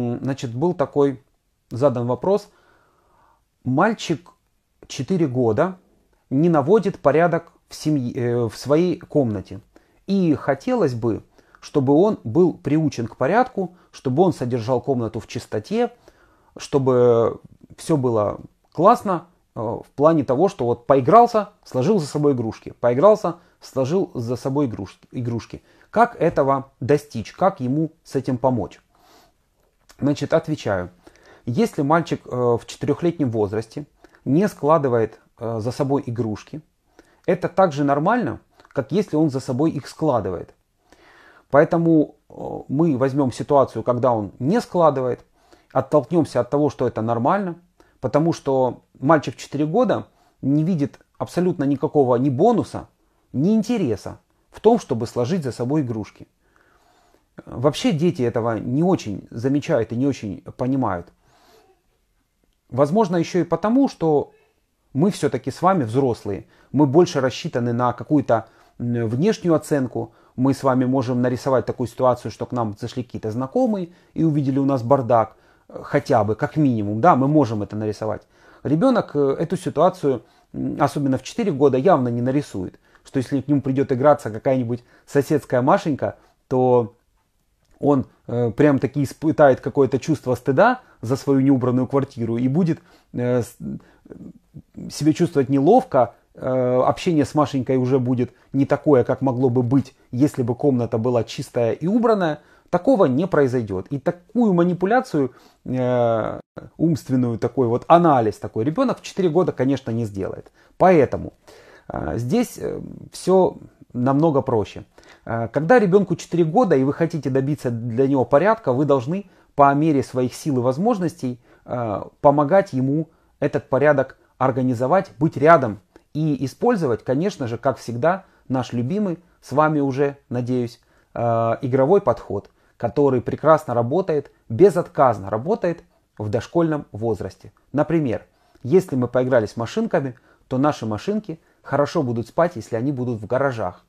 Значит, был такой задан вопрос. Мальчик 4 года не наводит порядок в, семье, э, в своей комнате. И хотелось бы, чтобы он был приучен к порядку, чтобы он содержал комнату в чистоте, чтобы все было классно э, в плане того, что вот поигрался, сложил за собой игрушки, поигрался, сложил за собой игрушки. Как этого достичь, как ему с этим помочь? Значит, отвечаю. Если мальчик э, в четырехлетнем возрасте не складывает э, за собой игрушки, это также нормально, как если он за собой их складывает. Поэтому э, мы возьмем ситуацию, когда он не складывает, оттолкнемся от того, что это нормально, потому что мальчик 4 года не видит абсолютно никакого ни бонуса, ни интереса в том, чтобы сложить за собой игрушки. Вообще дети этого не очень замечают и не очень понимают. Возможно, еще и потому, что мы все-таки с вами взрослые, мы больше рассчитаны на какую-то внешнюю оценку, мы с вами можем нарисовать такую ситуацию, что к нам зашли какие-то знакомые и увидели у нас бардак, хотя бы, как минимум, да, мы можем это нарисовать. Ребенок э, эту ситуацию, особенно в 4 года, явно не нарисует, что если к нему придет играться какая-нибудь соседская Машенька, то он э, прям таки испытает какое-то чувство стыда за свою неубранную квартиру и будет э, себя чувствовать неловко, э, общение с Машенькой уже будет не такое, как могло бы быть, если бы комната была чистая и убранная, такого не произойдет. И такую манипуляцию э, умственную, такой вот анализ такой ребенок в 4 года, конечно, не сделает. Поэтому э, здесь э, все намного проще. Э, когда ребенку 4 года и вы хотите добиться для него порядка, вы должны по мере своих сил и возможностей э, помогать ему этот порядок организовать, быть рядом и использовать, конечно же, как всегда, наш любимый, с вами уже, надеюсь, э, игровой подход, который прекрасно работает, безотказно работает в дошкольном возрасте. Например, если мы поигрались машинками, то наши машинки – хорошо будут спать, если они будут в гаражах.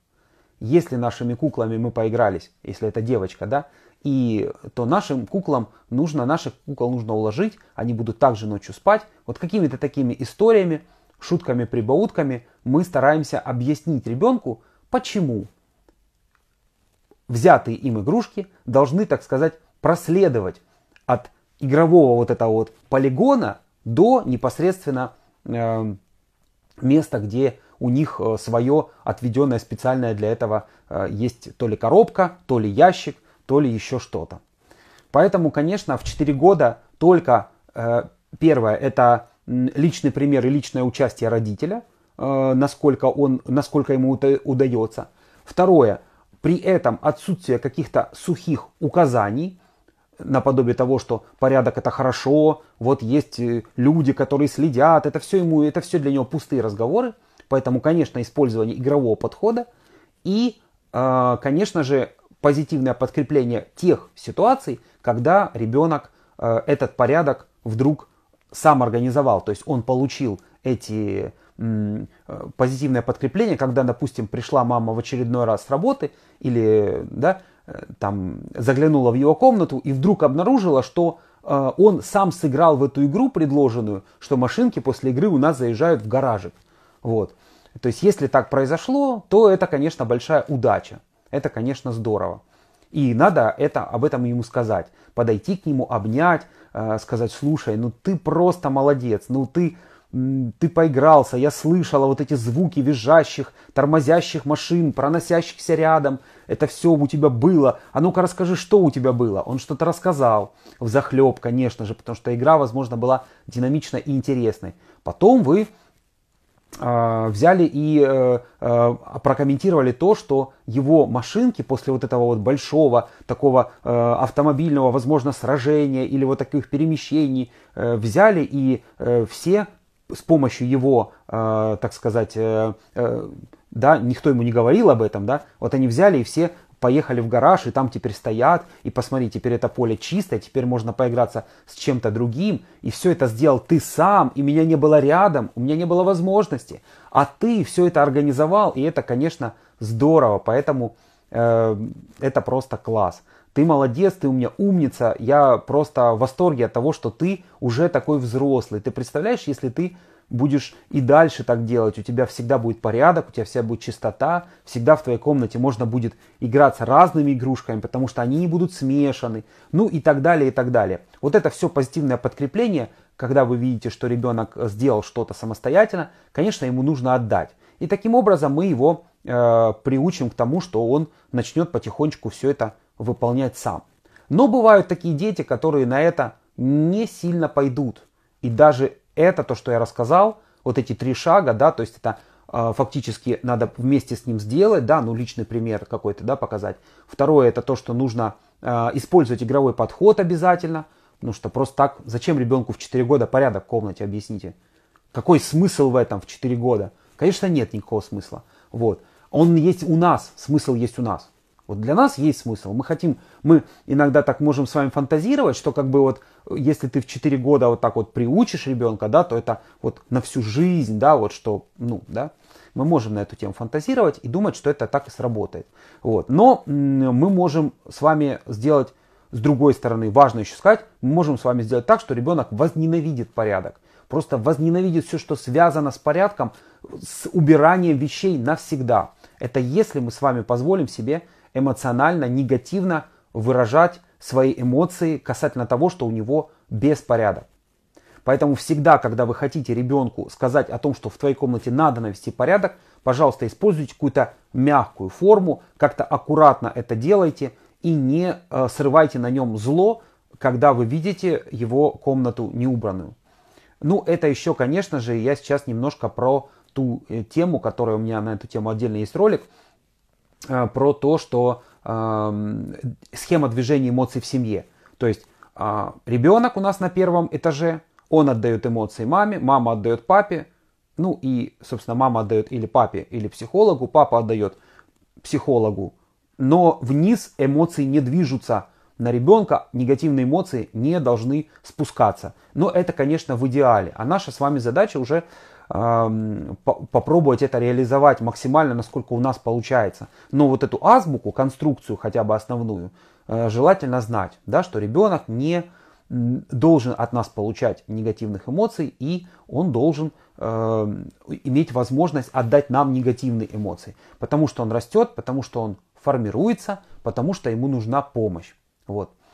Если нашими куклами мы поигрались, если это девочка, да, и то нашим куклам нужно, наших кукол нужно уложить, они будут также ночью спать. Вот какими-то такими историями, шутками, прибаутками мы стараемся объяснить ребенку, почему взятые им игрушки должны, так сказать, проследовать от игрового вот этого вот полигона до непосредственно э, места, где у них э, свое отведенное специальное для этого э, есть то ли коробка, то ли ящик, то ли еще что-то. Поэтому, конечно, в 4 года только э, первое – это личный пример и личное участие родителя, насколько, он, насколько ему это удается. Второе – при этом отсутствие каких-то сухих указаний – наподобие того, что порядок это хорошо, вот есть люди, которые следят, это все ему, это все для него пустые разговоры. Поэтому, конечно, использование игрового подхода и, а, конечно же, позитивное подкрепление тех ситуаций, когда ребенок а, этот порядок вдруг сам организовал. То есть он получил эти позитивное подкрепление, когда, допустим, пришла мама в очередной раз с работы или да, там заглянула в его комнату и вдруг обнаружила, что а, он сам сыграл в эту игру предложенную, что машинки после игры у нас заезжают в гаражик. Вот. То есть, если так произошло, то это, конечно, большая удача. Это, конечно, здорово. И надо это, об этом ему сказать. Подойти к нему, обнять, э, сказать, слушай, ну ты просто молодец, ну ты, ты поигрался, я слышала вот эти звуки визжащих, тормозящих машин, проносящихся рядом, это все у тебя было, а ну-ка расскажи, что у тебя было. Он что-то рассказал, в захлеб, конечно же, потому что игра, возможно, была динамичной и интересной. Потом вы а, взяли и э, э, прокомментировали то, что его машинки после вот этого вот большого такого э, автомобильного, возможно, сражения или вот таких перемещений взяли и все с помощью его, так сказать, да, никто ему не говорил об этом, да, вот они взяли и все поехали в гараж, и там теперь стоят, и посмотри, теперь это поле чистое, теперь можно поиграться с чем-то другим, и все это сделал ты сам, и меня не было рядом, у меня не было возможности, а ты все это организовал, и это, конечно, здорово, поэтому э, это просто класс. Ты молодец, ты у меня умница, я просто в восторге от того, что ты уже такой взрослый. Ты представляешь, если ты будешь и дальше так делать. У тебя всегда будет порядок, у тебя вся будет чистота, всегда в твоей комнате можно будет играться разными игрушками, потому что они не будут смешаны, ну и так далее, и так далее. Вот это все позитивное подкрепление, когда вы видите, что ребенок сделал что-то самостоятельно, конечно, ему нужно отдать. И таким образом мы его э, приучим к тому, что он начнет потихонечку все это выполнять сам. Но бывают такие дети, которые на это не сильно пойдут. И даже это то, что я рассказал, вот эти три шага, да, то есть это а, фактически надо вместе с ним сделать, да, ну личный пример какой-то, да, показать. Второе, это то, что нужно а, использовать игровой подход обязательно, ну что просто так, зачем ребенку в 4 года порядок в комнате, объясните. Какой смысл в этом в 4 года? Конечно, нет никакого смысла. Вот. Он есть у нас, смысл есть у нас. Вот для нас есть смысл. Мы хотим, мы иногда так можем с вами фантазировать, что как бы вот если ты в 4 года вот так вот приучишь ребенка, да, то это вот на всю жизнь, да, вот что, ну, да, мы можем на эту тему фантазировать и думать, что это так и сработает. Вот. Но мы можем с вами сделать, с другой стороны, важно еще сказать, мы можем с вами сделать так, что ребенок возненавидит порядок. Просто возненавидит все, что связано с порядком, с убиранием вещей навсегда. Это если мы с вами позволим себе эмоционально, негативно выражать свои эмоции касательно того, что у него беспорядок. Поэтому всегда, когда вы хотите ребенку сказать о том, что в твоей комнате надо навести порядок, пожалуйста, используйте какую-то мягкую форму, как-то аккуратно это делайте и не э, срывайте на нем зло, когда вы видите его комнату неубранную. Ну, это еще, конечно же, я сейчас немножко про ту э, тему, которая у меня на эту тему отдельно есть ролик – Э, про то, что эм, схема движения эмоций в семье. То есть а, ребенок у нас на первом этаже, он отдает эмоции маме, мама отдает папе, ну и, собственно, мама отдает или папе, или психологу, папа отдает психологу. Но вниз эмоции не движутся. На ребенка негативные эмоции не должны спускаться. Но это, конечно, в идеале. А наша с вами задача уже попробовать это реализовать максимально, насколько у нас получается. Но вот эту азбуку, конструкцию хотя бы основную, э, желательно знать, да, что ребенок не должен от нас получать негативных эмоций, и он должен э, иметь возможность отдать нам негативные эмоции, потому что он растет, потому что он формируется, потому что ему нужна помощь. Вот.